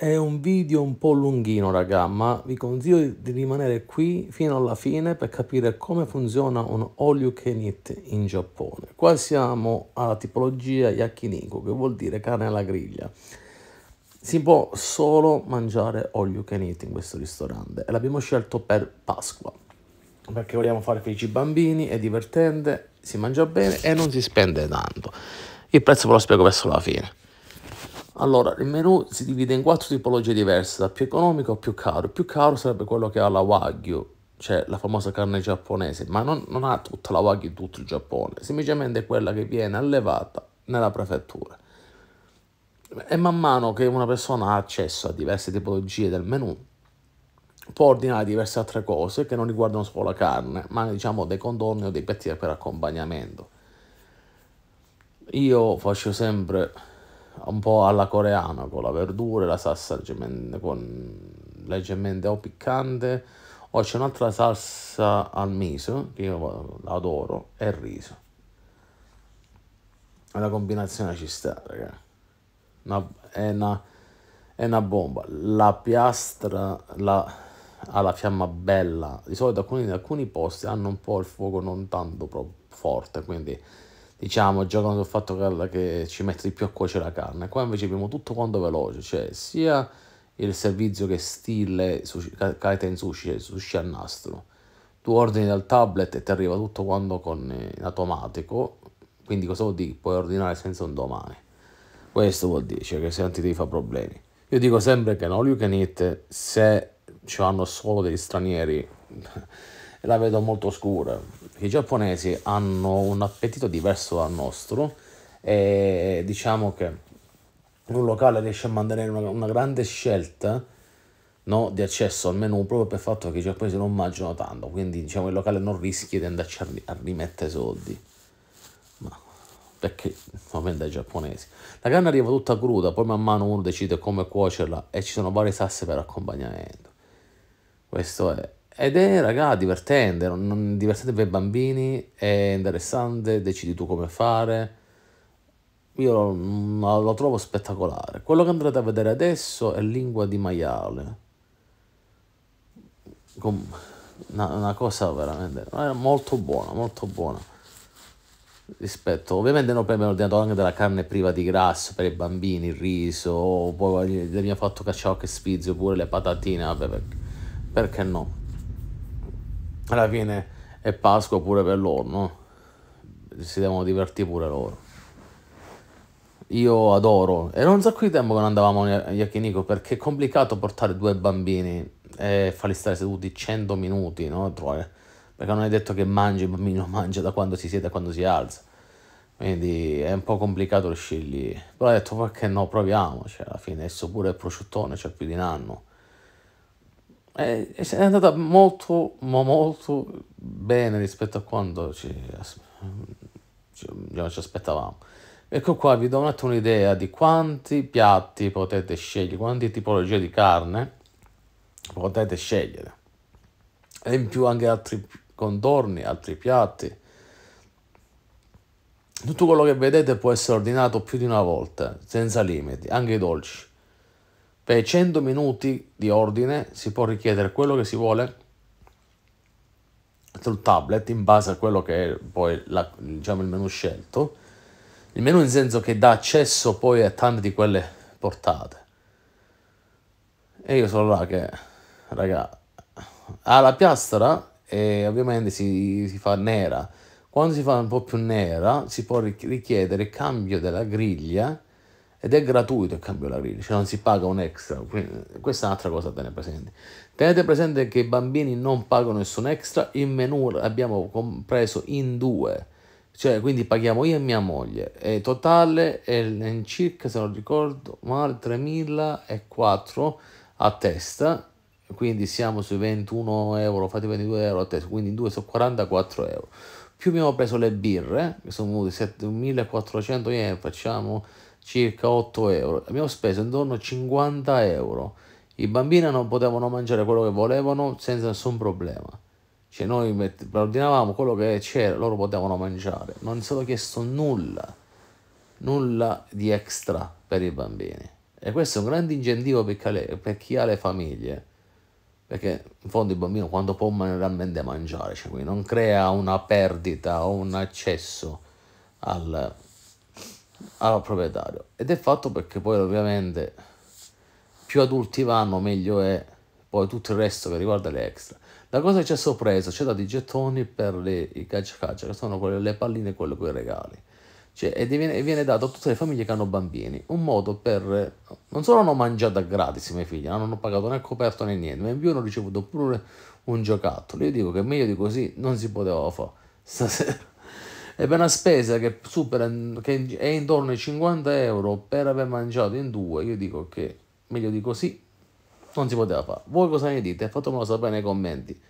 È un video un po' lunghino raga, ma vi consiglio di rimanere qui fino alla fine per capire come funziona un all you can eat in Giappone. Qua siamo alla tipologia yakiniku, che vuol dire carne alla griglia. Si può solo mangiare all you can eat in questo ristorante e l'abbiamo scelto per Pasqua perché vogliamo fare felici i bambini, è divertente, si mangia bene e non si spende tanto. Il prezzo ve lo spiego verso la fine. Allora, il menu si divide in quattro tipologie diverse, da più economico a più caro. Il più caro sarebbe quello che ha la Wagyu, cioè la famosa carne giapponese, ma non, non ha tutta la Wagyu in tutto il Giappone, semplicemente è quella che viene allevata nella prefettura. E man mano che una persona ha accesso a diverse tipologie del menu, può ordinare diverse altre cose che non riguardano solo la carne, ma diciamo dei condorni o dei pezzi per accompagnamento. Io faccio sempre un po' alla coreana con la verdura, la salsa leggermente, con, leggermente o piccante o c'è un'altra salsa al miso che io adoro e il riso. La combinazione ci sta, ragazzi. Una, è, una, è una bomba. La piastra la, ha la fiamma bella. Di solito alcuni, alcuni posti hanno un po' il fuoco non tanto forte, quindi diciamo, giocano sul fatto che ci mette di più a cuocere la carne. Qua invece abbiamo tutto quanto veloce, cioè sia il servizio che stile sushi, Kaiten Sushi, cioè sushi al nastro. Tu ordini dal tablet e ti arriva tutto quanto con, eh, in automatico, quindi cosa vuol dire? Puoi ordinare senza un domani. Questo vuol dire, cioè che se non ti devi fare problemi. Io dico sempre che no, you can eat, se ci vanno solo degli stranieri la vedo molto scura. I giapponesi hanno un appetito diverso dal nostro e diciamo che un locale riesce a mantenere una, una grande scelta no, di accesso al menù proprio per il fatto che i giapponesi non mangiano tanto, quindi diciamo il locale non rischia di andarci a, a rimettere soldi. Ma perché ovviamente ai giapponesi. La carne arriva tutta cruda, poi man mano uno decide come cuocerla e ci sono varie sasse per accompagnamento. Questo è ed è, raga, divertente, non, divertente per i bambini, è interessante, decidi tu come fare. Io lo, lo trovo spettacolare. Quello che andrete a vedere adesso è Lingua di maiale. Una, una cosa veramente molto buona, molto buona. Rispetto, ovviamente noi abbiamo ordinato anche della carne priva di grasso per i bambini, il riso, poi abbiamo fatto cacciocche e spizio, pure le patatine, vabbè, perché no? alla fine è Pasqua pure per loro, no? Si devono divertire pure loro. Io adoro. Era un sacco di tempo che non andavamo a Yakinico perché è complicato portare due bambini e farli stare seduti 100 minuti, no? Perché non è detto che mangi, il bambino mangia da quando si siede a quando si alza. Quindi è un po' complicato riuscirli. Però ho detto perché no, proviamo. Cioè, alla fine esso pure il prosciuttone, c'è cioè più di un anno e eh, è andata molto, ma molto bene rispetto a quando ci, ci, ci aspettavamo. Ecco qua, vi do un attimo un'idea di quanti piatti potete scegliere, quante tipologie di carne potete scegliere. E in più anche altri contorni, altri piatti. Tutto quello che vedete può essere ordinato più di una volta, senza limiti, anche i dolci. Per 100 minuti di ordine si può richiedere quello che si vuole sul tablet in base a quello che è poi la, diciamo, il menu scelto. Il menu in senso che dà accesso poi a tante di quelle portate. E io sono là che, raga, ha la piastra e ovviamente si, si fa nera. Quando si fa un po' più nera si può richiedere il cambio della griglia ed è gratuito il cambio alla griglia, cioè non si paga un extra, quindi questa è un'altra cosa da tenere presente. Tenete presente che i bambini non pagano nessun extra, il menù abbiamo compreso in due, cioè quindi paghiamo io e mia moglie, e totale è in circa, se non ricordo 3.004 a testa, quindi siamo sui 21 euro, fate 22 euro a testa, quindi in due sono 44 euro. Più abbiamo preso le birre, che sono venute 7.400 yen, facciamo circa 8 euro. Abbiamo speso intorno a 50 euro. I bambini non potevano mangiare quello che volevano senza nessun problema. Cioè noi ordinavamo quello che c'era, loro potevano mangiare. Non sono chiesto nulla, nulla di extra per i bambini. E questo è un grande incentivo per chi ha le famiglie perché in fondo il bambino quando può realmente mangiare, cioè, non crea una perdita o un accesso al, al proprietario ed è fatto perché poi ovviamente più adulti vanno meglio è poi tutto il resto che riguarda le extra la cosa che ci ha sorpreso c'è dato i gettoni per le, i caccia caccia che sono quelle, le palline e quello con i regali cioè, e viene, viene, dato a tutte le famiglie che hanno bambini un modo per non solo hanno mangiato gratis i miei figli non hanno pagato né coperto né niente ma in più hanno ricevuto pure un giocattolo io dico che meglio di così non si poteva fare stasera e per una spesa che, supera, che è intorno ai 50 euro per aver mangiato in due, io dico che meglio di così non si poteva fare. Voi cosa ne dite? Fatemelo sapere nei commenti.